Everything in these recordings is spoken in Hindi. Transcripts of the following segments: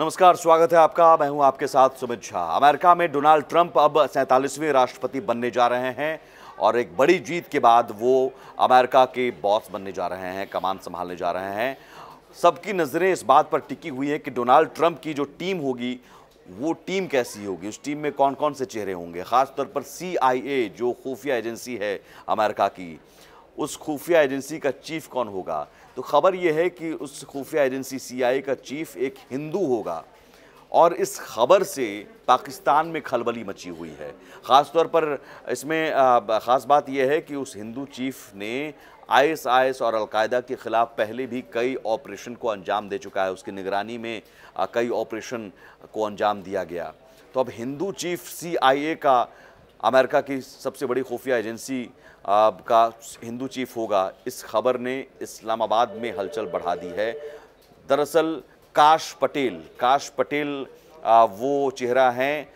नमस्कार स्वागत है आपका मैं हूं आपके साथ सुमित झा अमेरिका में डोनाल्ड ट्रंप अब सैंतालीसवें राष्ट्रपति बनने जा रहे हैं और एक बड़ी जीत के बाद वो अमेरिका के बॉस बनने जा रहे हैं कमान संभालने जा रहे हैं सबकी नज़रें इस बात पर टिकी हुई है कि डोनाल्ड ट्रंप की जो टीम होगी वो टीम कैसी होगी उस टीम में कौन कौन से चेहरे होंगे ख़ासतौर पर सी जो खुफिया एजेंसी है अमेरिका की उस खुफिया एजेंसी का चीफ कौन होगा तो खबर यह है कि उस खुफिया एजेंसी सीआईए का चीफ एक हिंदू होगा और इस खबर से पाकिस्तान में खलबली मची हुई है ख़ास तौर पर इसमें ख़ास बात यह है कि उस हिंदू चीफ ने आईएसआईएस और अलकायदा के ख़िलाफ़ पहले भी कई ऑपरेशन को अंजाम दे चुका है उसकी निगरानी में कई ऑपरेशन को अंजाम दिया गया तो अब हिंदू चीफ सीआईए का अमेरिका की सबसे बड़ी खुफिया एजेंसी का हिंदू चीफ होगा इस खबर ने इस्लामाबाद में हलचल बढ़ा दी है दरअसल काश पटेल काश पटेल वो चेहरा हैं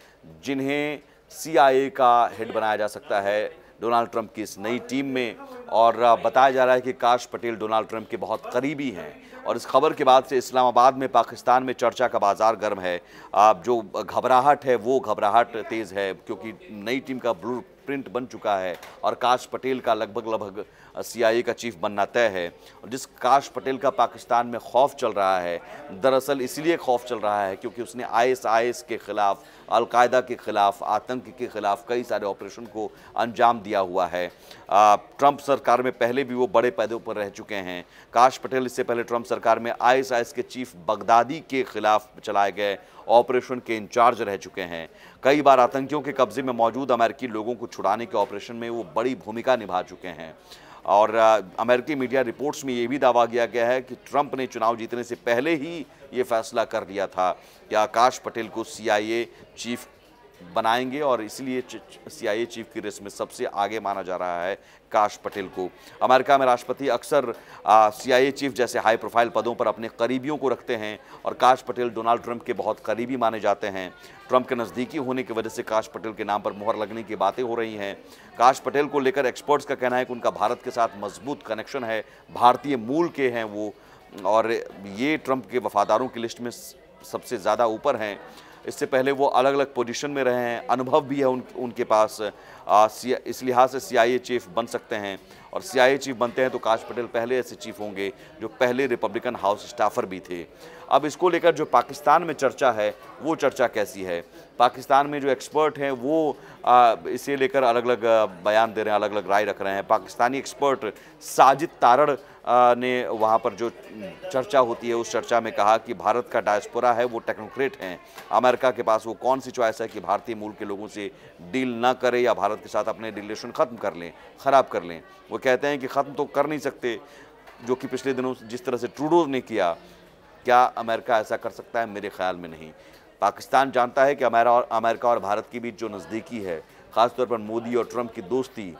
जिन्हें सीआईए का हेड बनाया जा सकता है डोनाल्ड ट्रंप की इस नई टीम में और बताया जा रहा है कि काश पटेल डोनाल्ड ट्रंप के बहुत करीबी हैं और इस खबर के बाद से इस्लामाबाद में पाकिस्तान में चर्चा का बाजार गर्म है आप जो घबराहट है वो घबराहट तेज़ है क्योंकि नई टीम का ब्लू प्रिंट बन चुका है और काश पटेल का लगभग लगभग सीआईए का चीफ बनना तय है जिस काश पटेल का पाकिस्तान में खौफ चल रहा है दरअसल इसलिए खौफ चल रहा है क्योंकि उसने आईएसआईएस के खिलाफ अलकायदा के ख़िलाफ़ आतंक के ख़िलाफ़ कई सारे ऑपरेशन को अंजाम दिया हुआ है ट्रंप सरकार में पहले भी वो बड़े पैदे पर रह चुके हैं काश पटेल इससे पहले ट्रंप सरकार में आईएसआईएस के चीफ बगदादी के ख़िलाफ़ चलाए गए ऑपरेशन के इंचार्ज रह चुके हैं कई बार आतंकियों के कब्ज़े में मौजूद अमेरिकी लोगों को छुड़ाने के ऑपरेशन में वो बड़ी भूमिका निभा चुके हैं और अमेरिकी मीडिया रिपोर्ट्स में ये भी दावा किया गया है कि ट्रंप ने चुनाव जीतने से पहले ही ये फैसला कर लिया था कि आकाश पटेल को सीआईए चीफ बनाएंगे और इसलिए सीआईए चीफ की रेस में सबसे आगे माना जा रहा है काश पटेल को अमेरिका में राष्ट्रपति अक्सर सीआईए चीफ जैसे हाई प्रोफाइल पदों पर अपने करीबियों को रखते हैं और काश पटेल डोनाल्ड ट्रंप के बहुत करीबी माने जाते हैं ट्रंप के नज़दीकी होने की वजह से काश पटेल के नाम पर मुहर लगने की बातें हो रही हैं काश पटेल को लेकर एक्सपर्ट्स का कहना है कि उनका भारत के साथ मजबूत कनेक्शन है भारतीय मूल के हैं वो और ये ट्रंप के वफादारों की लिस्ट में सबसे ज़्यादा ऊपर हैं इससे पहले वो अलग अलग पोजीशन में रहे हैं अनुभव भी है उन उनके पास आ, इस लिहाज से सी चीफ बन सकते हैं और सीआईए चीफ बनते हैं तो काश पटेल पहले ऐसे चीफ होंगे जो पहले रिपब्लिकन हाउस स्टाफर भी थे अब इसको लेकर जो पाकिस्तान में चर्चा है वो चर्चा कैसी है पाकिस्तान में जो एक्सपर्ट हैं वो इसे लेकर अलग अलग बयान दे रहे हैं अलग अलग राय रख रहे हैं पाकिस्तानी एक्सपर्ट साजिद तारड़ ने वहाँ पर जो चर्चा होती है उस चर्चा में कहा कि भारत का डायस्पोरा है वो टेक्नोक्रेट हैं अमेरिका के पास वो कौन सी चॉइस है कि भारतीय मूल के लोगों से डील ना करें या भारत के साथ अपने रिलेशन ख़त्म कर लें ख़राब कर लें वो कहते हैं कि ख़त्म तो कर नहीं सकते जो कि पिछले दिनों जिस तरह से ट्रूडो ने किया क्या अमेरिका ऐसा कर सकता है मेरे ख्याल में नहीं पाकिस्तान जानता है कि हमारा और अमेरिका और भारत के बीच जो नज़दीकी है ख़ासतौर पर मोदी और ट्रंप की दोस्ती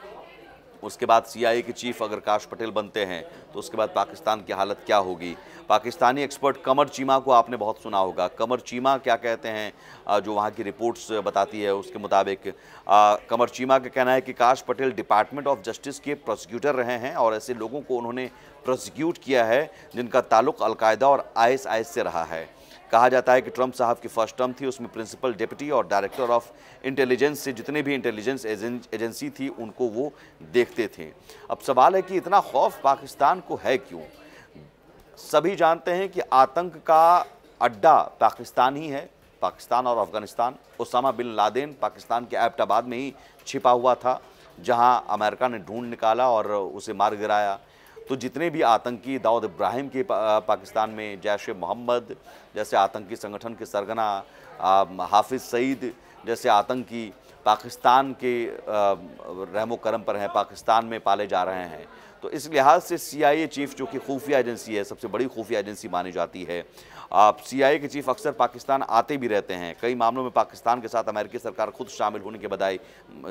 उसके बाद सीआईए के चीफ अगर काश पटेल बनते हैं तो उसके बाद पाकिस्तान की हालत क्या होगी पाकिस्तानी एक्सपर्ट कमर चीमा को आपने बहुत सुना होगा कमर चीमा क्या कहते हैं जो वहाँ की रिपोर्ट्स बताती है उसके मुताबिक कमर चीमा का कहना है कि Kash Patel department of justice के प्रोसिक्यूटर रहे हैं और ऐसे लोगों को उन्होंने प्रोसिक्यूट किया है जिनका ताल्लुक अलकायदा और आईएसआईएस से रहा है कहा जाता है कि ट्रंप साहब की फर्स्ट टर्म थी उसमें प्रिंसिपल डिप्टी और डायरेक्टर ऑफ इंटेलिजेंस से जितने भी इंटेलिजेंस एजेंसी थी उनको वो देखते थे अब सवाल है कि इतना खौफ पाकिस्तान को है क्यों सभी जानते हैं कि आतंक का अड्डा पाकिस्तान ही है पाकिस्तान और Afghanistan Osama bin Laden Pakistan के एबटाबाद में ही छिपा हुआ था जहां अमेरिका ने ढूंढ निकाला और उसे मार गिराया तो जितने भी आतंकी दाऊद इब्राहिम के पा, पाकिस्तान में जैश मोहम्मद जैसे आतंकी संगठन के सरगना हाफिज सईद जैसे आतंकी पाकिस्तान के रहमो करम पर हैं पाकिस्तान में पाले जा रहे हैं तो इस लिहाज से सी आई ए चीफ़ जो कि खुफिया एजेंसी है सबसे बड़ी खुफिया एजेंसी मानी जाती है आप सी आई ए के चीफ़ अक्सर पाकिस्तान आते भी रहते हैं कई मामलों में पाकिस्तान के साथ अमेरिकी सरकार खुद शामिल होने के बजाय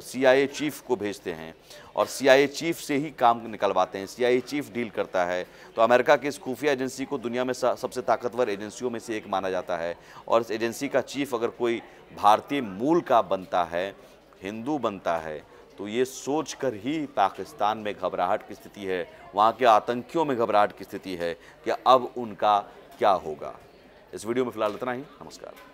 सी आई ए चीफ़ को भेजते हैं और सी आई ए चीफ़ से ही काम निकलवाते हैं सी आई ए चीफ़ डील करता है तो अमेरिका की इस खुफिया एजेंसी को दुनिया में सबसे ताकतवर एजेंसियों में से एक माना जाता है और इस एजेंसी का चीफ़ अगर कोई भारतीय मूल का बनता है हिंदू बनता है तो ये सोचकर ही पाकिस्तान में घबराहट की स्थिति है वहाँ के आतंकियों में घबराहट की स्थिति है कि अब उनका क्या होगा इस वीडियो में फ़िलहाल इतना ही नमस्कार